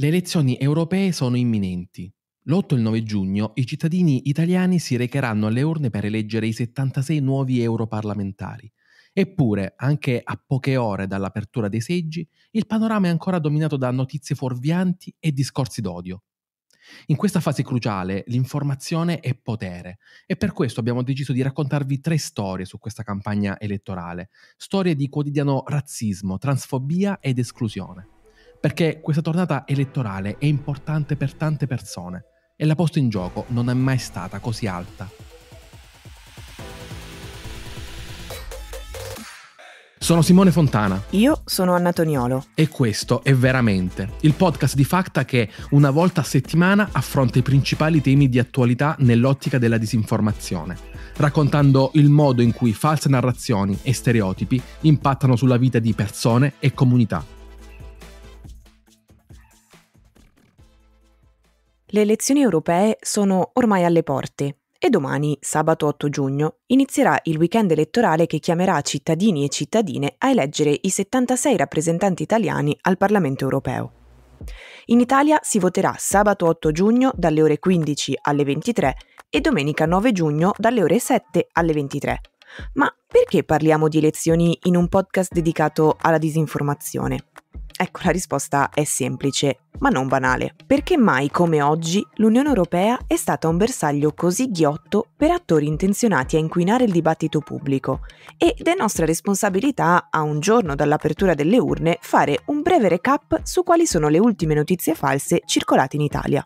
Le elezioni europee sono imminenti. L'8 e il 9 giugno i cittadini italiani si recheranno alle urne per eleggere i 76 nuovi europarlamentari. Eppure, anche a poche ore dall'apertura dei seggi, il panorama è ancora dominato da notizie fuorvianti e discorsi d'odio. In questa fase cruciale l'informazione è potere e per questo abbiamo deciso di raccontarvi tre storie su questa campagna elettorale, storie di quotidiano razzismo, transfobia ed esclusione perché questa tornata elettorale è importante per tante persone e la posta in gioco non è mai stata così alta. Sono Simone Fontana. Io sono Anna Toniolo. E questo è Veramente, il podcast di Facta che una volta a settimana affronta i principali temi di attualità nell'ottica della disinformazione, raccontando il modo in cui false narrazioni e stereotipi impattano sulla vita di persone e comunità. Le elezioni europee sono ormai alle porte e domani, sabato 8 giugno, inizierà il weekend elettorale che chiamerà cittadini e cittadine a eleggere i 76 rappresentanti italiani al Parlamento europeo. In Italia si voterà sabato 8 giugno dalle ore 15 alle 23 e domenica 9 giugno dalle ore 7 alle 23. Ma perché parliamo di elezioni in un podcast dedicato alla disinformazione? Ecco, la risposta è semplice, ma non banale. Perché mai come oggi l'Unione Europea è stata un bersaglio così ghiotto per attori intenzionati a inquinare il dibattito pubblico ed è nostra responsabilità, a un giorno dall'apertura delle urne, fare un breve recap su quali sono le ultime notizie false circolate in Italia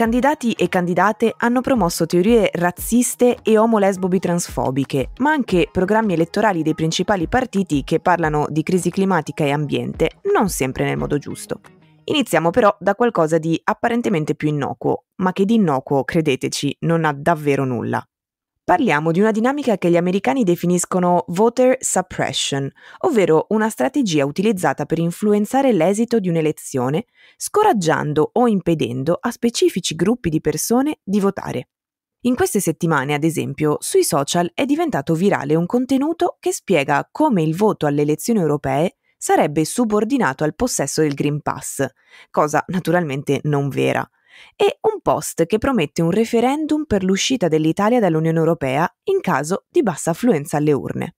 candidati e candidate hanno promosso teorie razziste e omolesbobitransfobiche, ma anche programmi elettorali dei principali partiti che parlano di crisi climatica e ambiente, non sempre nel modo giusto. Iniziamo però da qualcosa di apparentemente più innocuo, ma che di innocuo, credeteci, non ha davvero nulla. Parliamo di una dinamica che gli americani definiscono voter suppression, ovvero una strategia utilizzata per influenzare l'esito di un'elezione, scoraggiando o impedendo a specifici gruppi di persone di votare. In queste settimane, ad esempio, sui social è diventato virale un contenuto che spiega come il voto alle elezioni europee sarebbe subordinato al possesso del Green Pass, cosa naturalmente non vera e un post che promette un referendum per l'uscita dell'Italia dall'Unione Europea in caso di bassa affluenza alle urne.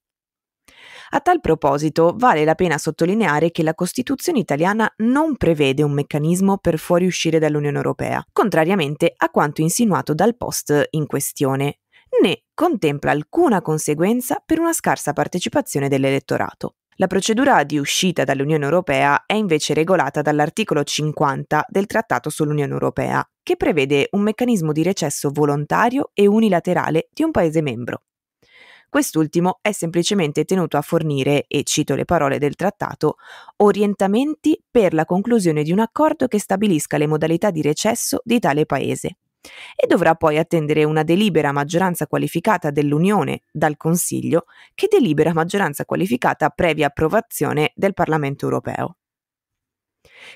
A tal proposito, vale la pena sottolineare che la Costituzione italiana non prevede un meccanismo per fuoriuscire dall'Unione Europea, contrariamente a quanto insinuato dal post in questione, né contempla alcuna conseguenza per una scarsa partecipazione dell'elettorato. La procedura di uscita dall'Unione Europea è invece regolata dall'articolo 50 del Trattato sull'Unione Europea, che prevede un meccanismo di recesso volontario e unilaterale di un Paese membro. Quest'ultimo è semplicemente tenuto a fornire, e cito le parole del trattato, orientamenti per la conclusione di un accordo che stabilisca le modalità di recesso di tale Paese, e dovrà poi attendere una delibera a maggioranza qualificata dell'Unione dal Consiglio che delibera a maggioranza qualificata previa approvazione del Parlamento europeo.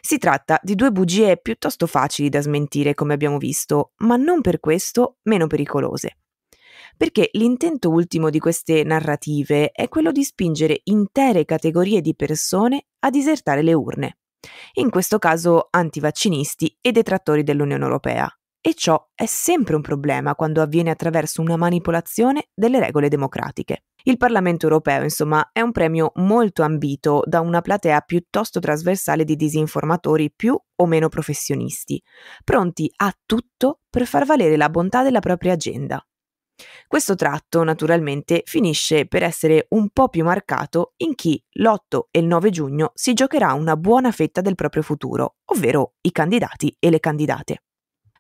Si tratta di due bugie piuttosto facili da smentire, come abbiamo visto, ma non per questo meno pericolose. Perché l'intento ultimo di queste narrative è quello di spingere intere categorie di persone a disertare le urne, in questo caso antivaccinisti e detrattori dell'Unione Europea, e ciò è sempre un problema quando avviene attraverso una manipolazione delle regole democratiche. Il Parlamento europeo, insomma, è un premio molto ambito da una platea piuttosto trasversale di disinformatori più o meno professionisti, pronti a tutto per far valere la bontà della propria agenda. Questo tratto, naturalmente, finisce per essere un po' più marcato in chi l'8 e il 9 giugno si giocherà una buona fetta del proprio futuro, ovvero i candidati e le candidate.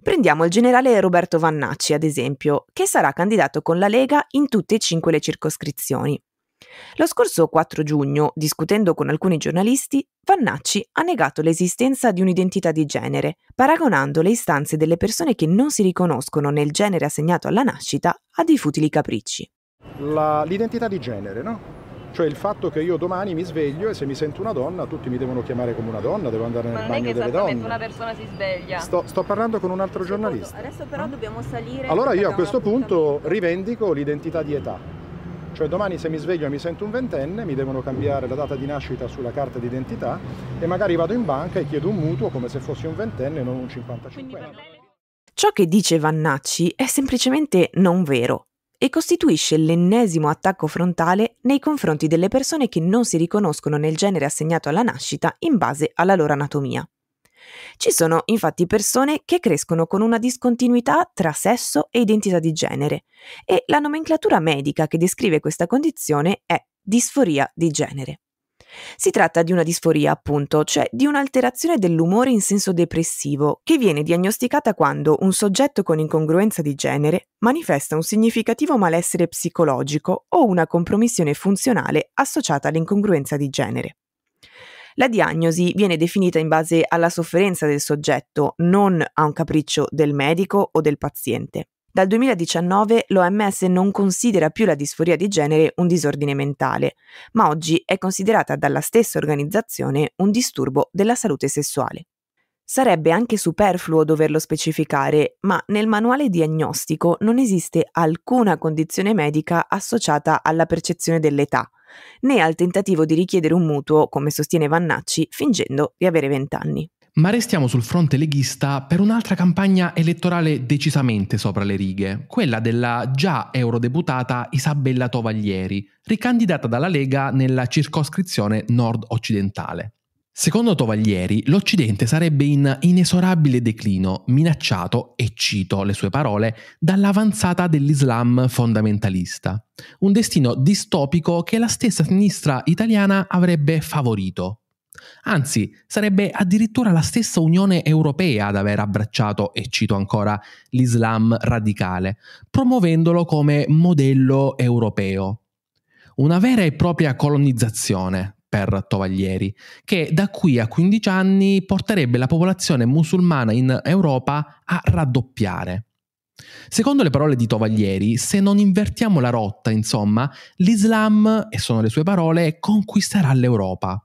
Prendiamo il generale Roberto Vannacci, ad esempio, che sarà candidato con la Lega in tutte e cinque le circoscrizioni. Lo scorso 4 giugno, discutendo con alcuni giornalisti, Vannacci ha negato l'esistenza di un'identità di genere, paragonando le istanze delle persone che non si riconoscono nel genere assegnato alla nascita a dei futili capricci. La, l'identità di genere, no? Cioè il fatto che io domani mi sveglio e se mi sento una donna tutti mi devono chiamare come una donna, devo andare nel bagno delle donne. Ma non è che una persona si sveglia. Sto, sto parlando con un altro sì, giornalista. Adesso però dobbiamo salire... Allora io a questo punto rivendico l'identità di età. Cioè domani se mi sveglio e mi sento un ventenne, mi devono cambiare la data di nascita sulla carta d'identità e magari vado in banca e chiedo un mutuo come se fossi un ventenne e non un 55 anni. Ciò che dice Vannacci è semplicemente non vero e costituisce l'ennesimo attacco frontale nei confronti delle persone che non si riconoscono nel genere assegnato alla nascita in base alla loro anatomia. Ci sono infatti persone che crescono con una discontinuità tra sesso e identità di genere e la nomenclatura medica che descrive questa condizione è disforia di genere. Si tratta di una disforia, appunto, cioè di un'alterazione dell'umore in senso depressivo, che viene diagnosticata quando un soggetto con incongruenza di genere manifesta un significativo malessere psicologico o una compromissione funzionale associata all'incongruenza di genere. La diagnosi viene definita in base alla sofferenza del soggetto, non a un capriccio del medico o del paziente. Dal 2019 l'OMS non considera più la disforia di genere un disordine mentale, ma oggi è considerata dalla stessa organizzazione un disturbo della salute sessuale. Sarebbe anche superfluo doverlo specificare, ma nel manuale diagnostico non esiste alcuna condizione medica associata alla percezione dell'età, né al tentativo di richiedere un mutuo, come sostiene Vannacci, fingendo di avere 20 anni. Ma restiamo sul fronte leghista per un'altra campagna elettorale decisamente sopra le righe, quella della già eurodeputata Isabella Tovaglieri, ricandidata dalla Lega nella circoscrizione nord-occidentale. Secondo Tovaglieri, l'Occidente sarebbe in inesorabile declino, minacciato, e cito le sue parole, dall'avanzata dell'Islam fondamentalista, un destino distopico che la stessa sinistra italiana avrebbe favorito. Anzi, sarebbe addirittura la stessa Unione Europea ad aver abbracciato, e cito ancora, l'Islam radicale, promuovendolo come modello europeo. Una vera e propria colonizzazione per Tovaglieri, che da qui a 15 anni porterebbe la popolazione musulmana in Europa a raddoppiare. Secondo le parole di Tovaglieri, se non invertiamo la rotta, insomma, l'Islam, e sono le sue parole, conquisterà l'Europa.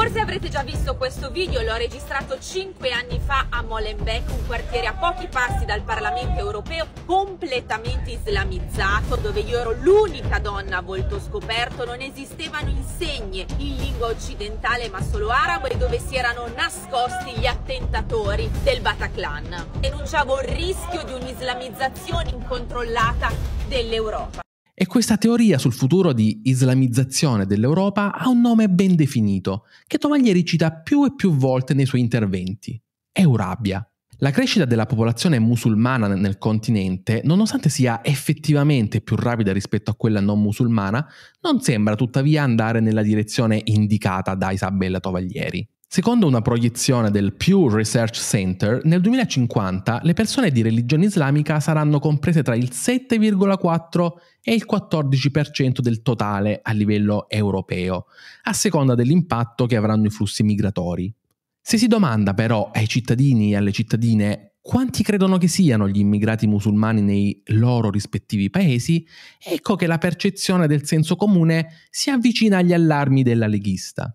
Forse avrete già visto questo video, l'ho registrato 5 anni fa a Molenbeek, un quartiere a pochi passi dal Parlamento europeo, completamente islamizzato, dove io ero l'unica donna a volto scoperto, non esistevano insegne in lingua occidentale ma solo arabo e dove si erano nascosti gli attentatori del Bataclan. Denunciavo il rischio di un'islamizzazione incontrollata dell'Europa. E questa teoria sul futuro di islamizzazione dell'Europa ha un nome ben definito, che Tomaglieri cita più e più volte nei suoi interventi. Eurabia. La crescita della popolazione musulmana nel continente, nonostante sia effettivamente più rapida rispetto a quella non musulmana, non sembra tuttavia andare nella direzione indicata da Isabella Tovaglieri. Secondo una proiezione del Pew Research Center, nel 2050 le persone di religione islamica saranno comprese tra il 7,4 e il 14% del totale a livello europeo, a seconda dell'impatto che avranno i flussi migratori. Se si domanda però ai cittadini e alle cittadine quanti credono che siano gli immigrati musulmani nei loro rispettivi paesi, ecco che la percezione del senso comune si avvicina agli allarmi della leghista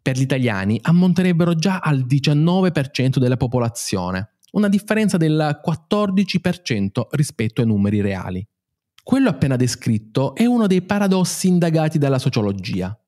per gli italiani ammonterebbero già al 19% della popolazione, una differenza del 14% rispetto ai numeri reali. Quello appena descritto è uno dei paradossi indagati dalla sociologia.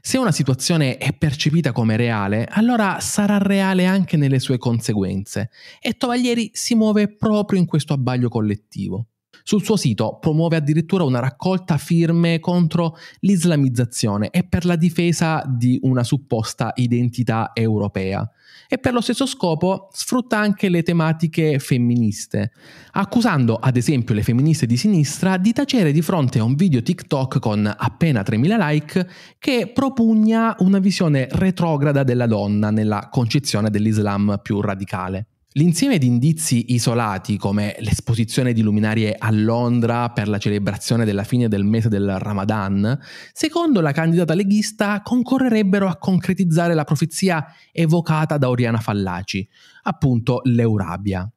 Se una situazione è percepita come reale, allora sarà reale anche nelle sue conseguenze e Tovaglieri si muove proprio in questo abbaglio collettivo. Sul suo sito promuove addirittura una raccolta firme contro l'islamizzazione e per la difesa di una supposta identità europea. E per lo stesso scopo sfrutta anche le tematiche femministe, accusando ad esempio le femministe di sinistra di tacere di fronte a un video TikTok con appena 3.000 like che propugna una visione retrograda della donna nella concezione dell'Islam più radicale. L'insieme di indizi isolati, come l'esposizione di luminarie a Londra per la celebrazione della fine del mese del Ramadan, secondo la candidata leghista concorrerebbero a concretizzare la profezia evocata da Oriana Fallaci, appunto l'Eurabia.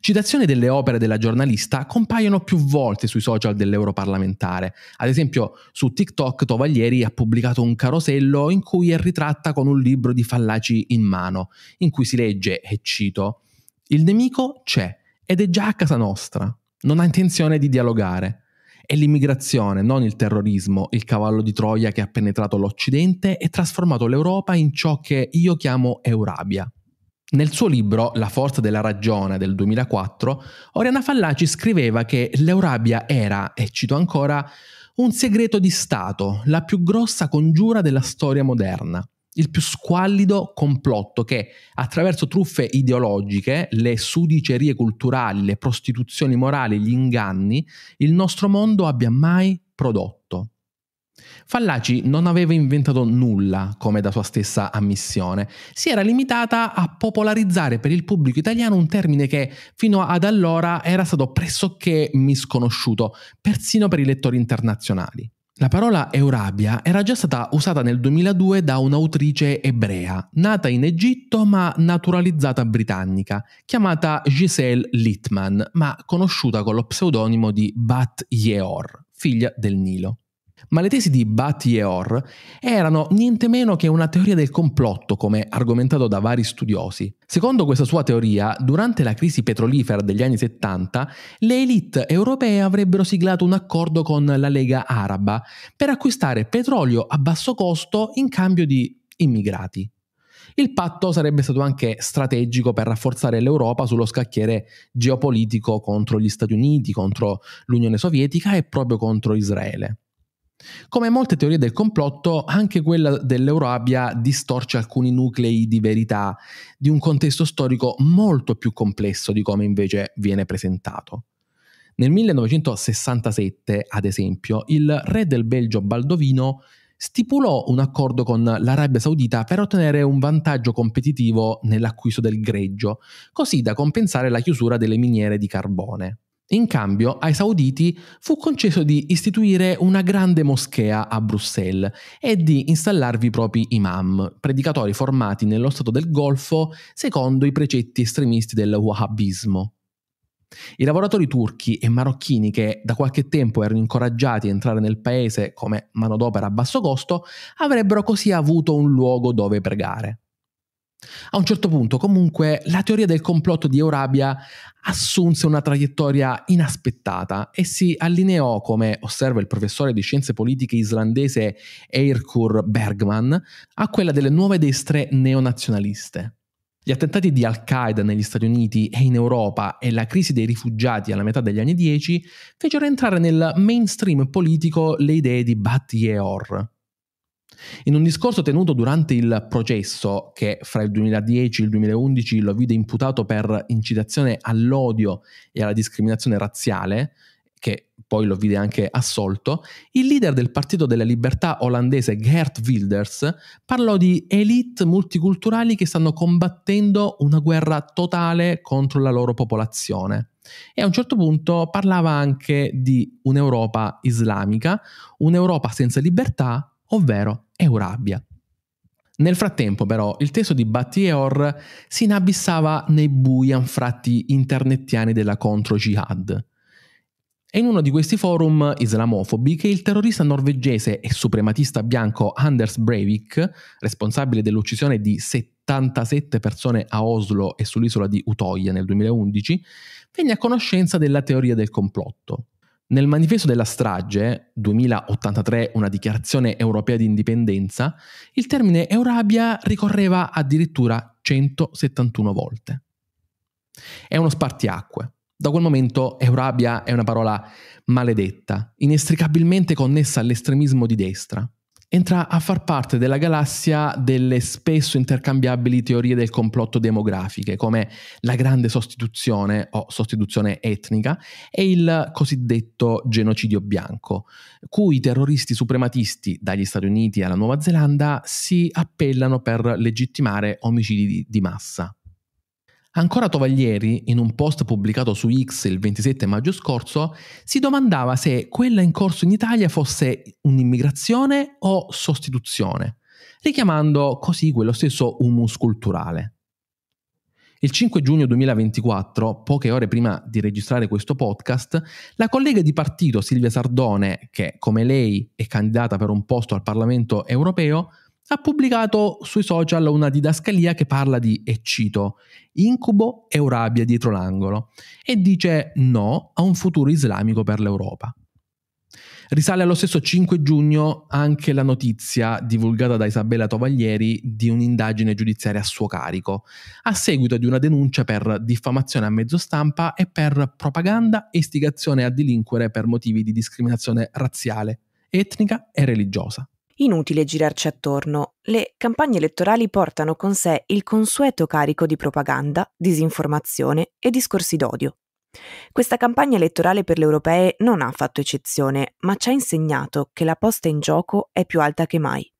Citazioni delle opere della giornalista compaiono più volte sui social dell'europarlamentare. Ad esempio, su TikTok Tovaglieri ha pubblicato un carosello in cui è ritratta con un libro di fallaci in mano, in cui si legge, e cito, Il nemico c'è ed è già a casa nostra, non ha intenzione di dialogare. È l'immigrazione, non il terrorismo, il cavallo di Troia che ha penetrato l'Occidente e trasformato l'Europa in ciò che io chiamo Eurabia. Nel suo libro La forza della ragione del 2004, Oriana Fallaci scriveva che l'Eurabia era, e cito ancora, un segreto di Stato, la più grossa congiura della storia moderna il più squallido complotto che, attraverso truffe ideologiche, le sudicerie culturali, le prostituzioni morali, gli inganni, il nostro mondo abbia mai prodotto. Fallaci non aveva inventato nulla, come da sua stessa ammissione, si era limitata a popolarizzare per il pubblico italiano un termine che fino ad allora era stato pressoché misconosciuto, persino per i lettori internazionali. La parola Eurabia era già stata usata nel 2002 da un'autrice ebrea, nata in Egitto ma naturalizzata britannica, chiamata Giselle Littman, ma conosciuta con lo pseudonimo di Bat Yeor, figlia del Nilo. Ma le tesi di Batty e Orr erano niente meno che una teoria del complotto, come argomentato da vari studiosi. Secondo questa sua teoria, durante la crisi petrolifera degli anni 70, le elite europee avrebbero siglato un accordo con la Lega Araba per acquistare petrolio a basso costo in cambio di immigrati. Il patto sarebbe stato anche strategico per rafforzare l'Europa sullo scacchiere geopolitico contro gli Stati Uniti, contro l'Unione Sovietica e proprio contro Israele. Come molte teorie del complotto, anche quella dell'euro distorce alcuni nuclei di verità di un contesto storico molto più complesso di come invece viene presentato. Nel 1967, ad esempio, il re del Belgio Baldovino stipulò un accordo con l'Arabia Saudita per ottenere un vantaggio competitivo nell'acquisto del greggio, così da compensare la chiusura delle miniere di carbone. In cambio, ai sauditi fu concesso di istituire una grande moschea a Bruxelles e di installarvi i propri imam, predicatori formati nello Stato del Golfo secondo i precetti estremisti del Wahhabismo. I lavoratori turchi e marocchini che da qualche tempo erano incoraggiati a entrare nel paese come manodopera a basso costo avrebbero così avuto un luogo dove pregare. A un certo punto, comunque, la teoria del complotto di Eurabia assunse una traiettoria inaspettata e si allineò, come osserva il professore di scienze politiche islandese Eirkur Bergman, a quella delle nuove destre neonazionaliste. Gli attentati di Al-Qaeda negli Stati Uniti e in Europa e la crisi dei rifugiati alla metà degli anni 10 fecero entrare nel mainstream politico le idee di Bat Yeor, in un discorso tenuto durante il processo, che fra il 2010 e il 2011 lo vide imputato per incitazione all'odio e alla discriminazione razziale, che poi lo vide anche assolto, il leader del Partito della Libertà olandese Gert Wilders parlò di elite multiculturali che stanno combattendo una guerra totale contro la loro popolazione. E a un certo punto parlava anche di un'Europa islamica, un'Europa senza libertà ovvero Eurabia. Nel frattempo, però, il testo di Battier si inabissava nei bui anfratti internettiani della contro-jihad. È in uno di questi forum islamofobi che il terrorista norvegese e suprematista bianco Anders Breivik, responsabile dell'uccisione di 77 persone a Oslo e sull'isola di Utoya nel 2011, venne a conoscenza della teoria del complotto. Nel manifesto della strage, 2083 una dichiarazione europea di indipendenza, il termine Eurabia ricorreva addirittura 171 volte. È uno spartiacque. Da quel momento Eurabia è una parola maledetta, inestricabilmente connessa all'estremismo di destra, entra a far parte della galassia delle spesso intercambiabili teorie del complotto demografiche, come la grande sostituzione o sostituzione etnica e il cosiddetto genocidio bianco, cui i terroristi suprematisti dagli Stati Uniti alla Nuova Zelanda si appellano per legittimare omicidi di, massa. Ancora Tovaglieri, in un post pubblicato su X il 27 maggio scorso, si domandava se quella in corso in Italia fosse un'immigrazione o sostituzione, richiamando così quello stesso humus culturale. Il 5 giugno 2024, poche ore prima di registrare questo podcast, la collega di partito Silvia Sardone, che come lei è candidata per un posto al Parlamento europeo, ha pubblicato sui social una didascalia che parla di, e cito, incubo e rabbia dietro l'angolo e dice no a un futuro islamico per l'Europa. Risale allo stesso 5 giugno anche la notizia divulgata da Isabella Tovaglieri di un'indagine giudiziaria a suo carico, a seguito di una denuncia per diffamazione a mezzo stampa e per propaganda e istigazione a delinquere per motivi di discriminazione razziale, etnica e religiosa. Inutile girarci attorno, le campagne elettorali portano con sé il consueto carico di propaganda, disinformazione e discorsi d'odio. Questa campagna elettorale per le europee non ha fatto eccezione, ma ci ha insegnato che la posta in gioco è più alta che mai.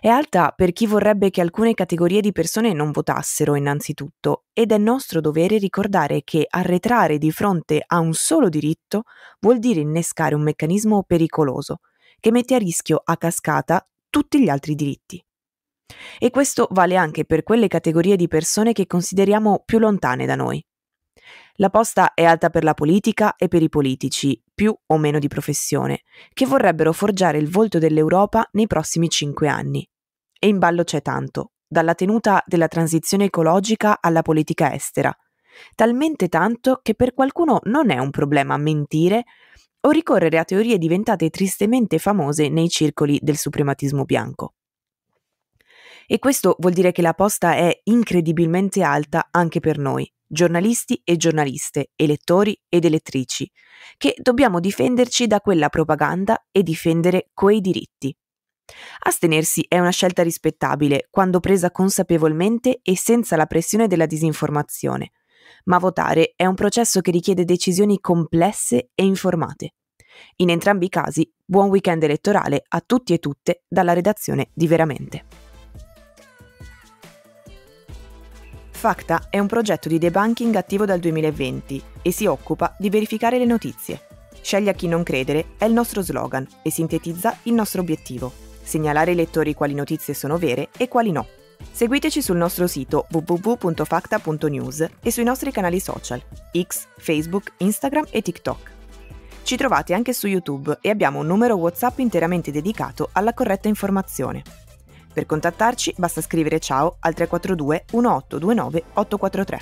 È alta per chi vorrebbe che alcune categorie di persone non votassero innanzitutto ed è nostro dovere ricordare che arretrare di fronte a un solo diritto vuol dire innescare un meccanismo pericoloso, che mette a rischio a cascata tutti gli altri diritti. E questo vale anche per quelle categorie di persone che consideriamo più lontane da noi. La posta è alta per la politica e per i politici, più o meno di professione, che vorrebbero forgiare il volto dell'Europa nei prossimi cinque anni. E in ballo c'è tanto, dalla tenuta della transizione ecologica alla politica estera. Talmente tanto che per qualcuno non è un problema mentire o ricorrere a teorie diventate tristemente famose nei circoli del suprematismo bianco. E questo vuol dire che la posta è incredibilmente alta anche per noi, giornalisti e giornaliste, elettori ed elettrici, che dobbiamo difenderci da quella propaganda e difendere quei diritti. Astenersi è una scelta rispettabile quando presa consapevolmente e senza la pressione della disinformazione, ma votare è un processo che richiede decisioni complesse e informate. In entrambi i casi, buon weekend elettorale a tutti e tutte dalla redazione di Veramente. Facta è un progetto di debunking attivo dal 2020 e si occupa di verificare le notizie. Scegli a chi non credere è il nostro slogan e sintetizza il nostro obiettivo, segnalare ai lettori quali notizie sono vere e quali no. Seguiteci sul nostro sito www.facta.news e sui nostri canali social X, Facebook, Instagram e TikTok. Ci trovate anche su YouTube e abbiamo un numero WhatsApp interamente dedicato alla corretta informazione. Per contattarci basta scrivere ciao al 342 1829 843.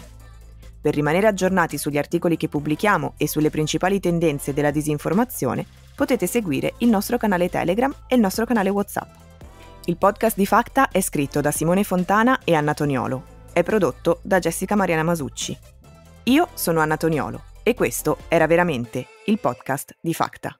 Per rimanere aggiornati sugli articoli che pubblichiamo e sulle principali tendenze della disinformazione, potete seguire il nostro canale Telegram e il nostro canale WhatsApp. Il podcast di Facta è scritto da Simone Fontana e Anna Toniolo. È prodotto da Jessica Mariana Masucci. Io sono Anna Toniolo e questo era veramente il podcast di Facta.